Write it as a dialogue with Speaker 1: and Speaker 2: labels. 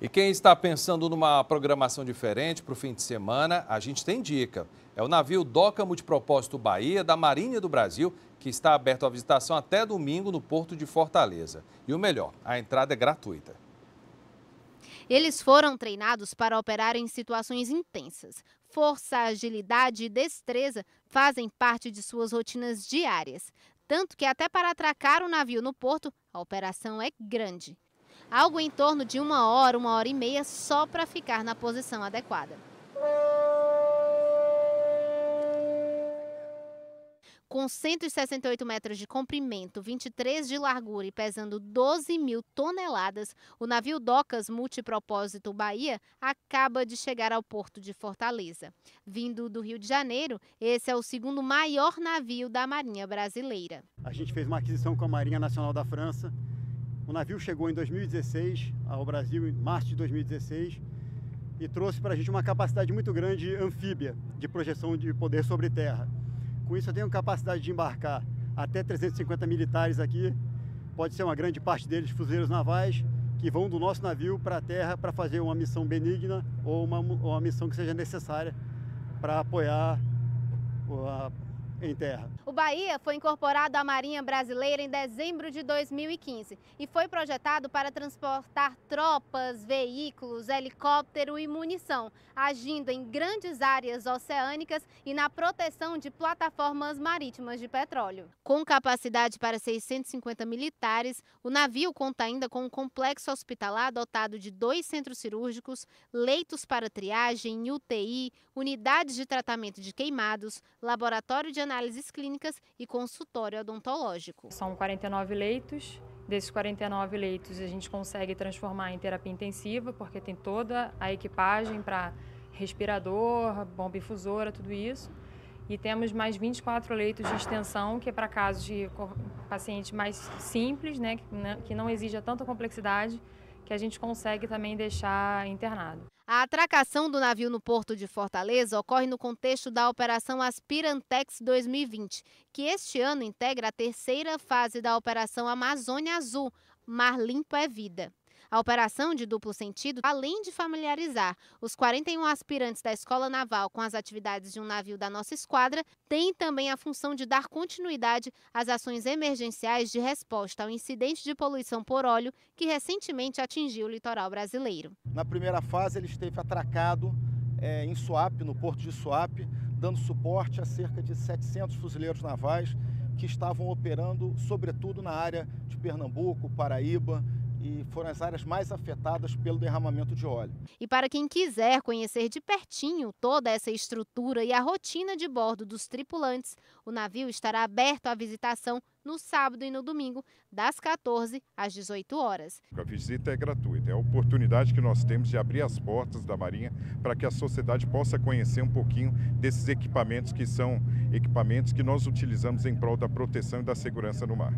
Speaker 1: E quem está pensando numa programação diferente para o fim de semana, a gente tem dica. É o navio Doca Multipropósito Bahia, da Marinha do Brasil, que está aberto à visitação até domingo no Porto de Fortaleza. E o melhor, a entrada é gratuita. Eles foram treinados para operar em situações intensas. Força, agilidade e destreza fazem parte de suas rotinas diárias. Tanto que até para atracar o um navio no porto, a operação é grande algo em torno de uma hora, uma hora e meia, só para ficar na posição adequada. com 168 metros de comprimento, 23 de largura e pesando 12 mil toneladas, o navio Docas Multipropósito Bahia acaba de chegar ao porto de Fortaleza. Vindo do Rio de Janeiro, esse é o segundo maior navio da Marinha Brasileira.
Speaker 2: A gente fez uma aquisição com a Marinha Nacional da França o navio chegou em 2016 ao Brasil, em março de 2016, e trouxe para a gente uma capacidade muito grande anfíbia de projeção de poder sobre terra. Com isso, eu tenho capacidade de embarcar até 350 militares aqui, pode ser uma grande parte deles fuzileiros navais, que vão do nosso navio para a terra para fazer uma missão benigna ou uma, uma missão que seja necessária para apoiar a em terra.
Speaker 1: O Bahia foi incorporado à Marinha Brasileira em dezembro de 2015 e foi projetado para transportar tropas, veículos, helicóptero e munição, agindo em grandes áreas oceânicas e na proteção de plataformas marítimas de petróleo. Com capacidade para 650 militares, o navio conta ainda com um complexo hospitalar dotado de dois centros cirúrgicos, leitos para triagem, UTI, unidades de tratamento de queimados, laboratório de análises clínicas e consultório odontológico. São 49 leitos. Desses 49 leitos, a gente consegue transformar em terapia intensiva, porque tem toda a equipagem para respirador, bomba infusora, tudo isso. E temos mais 24 leitos de extensão, que é para casos de pacientes mais simples, né, que não exija tanta complexidade, que a gente consegue também deixar internado. A atracação do navio no porto de Fortaleza ocorre no contexto da Operação Aspirantex 2020, que este ano integra a terceira fase da Operação Amazônia Azul, Mar Limpo é Vida. A operação de duplo sentido, além de familiarizar os 41 aspirantes da Escola Naval com as atividades de um navio da nossa esquadra, tem também a função de dar continuidade às ações emergenciais de resposta ao incidente de poluição por óleo que recentemente atingiu o litoral brasileiro.
Speaker 2: Na primeira fase, ele esteve atracado é, em Suape, no porto de Suape, dando suporte a cerca de 700 fuzileiros navais que estavam operando, sobretudo na área de Pernambuco, Paraíba, e foram as áreas mais afetadas pelo derramamento de óleo.
Speaker 1: E para quem quiser conhecer de pertinho toda essa estrutura e a rotina de bordo dos tripulantes, o navio estará aberto à visitação no sábado e no domingo, das 14 às 18 horas.
Speaker 2: A visita é gratuita, é a oportunidade que nós temos de abrir as portas da Marinha para que a sociedade possa conhecer um pouquinho desses equipamentos que são equipamentos que nós utilizamos em prol da proteção e da segurança no mar.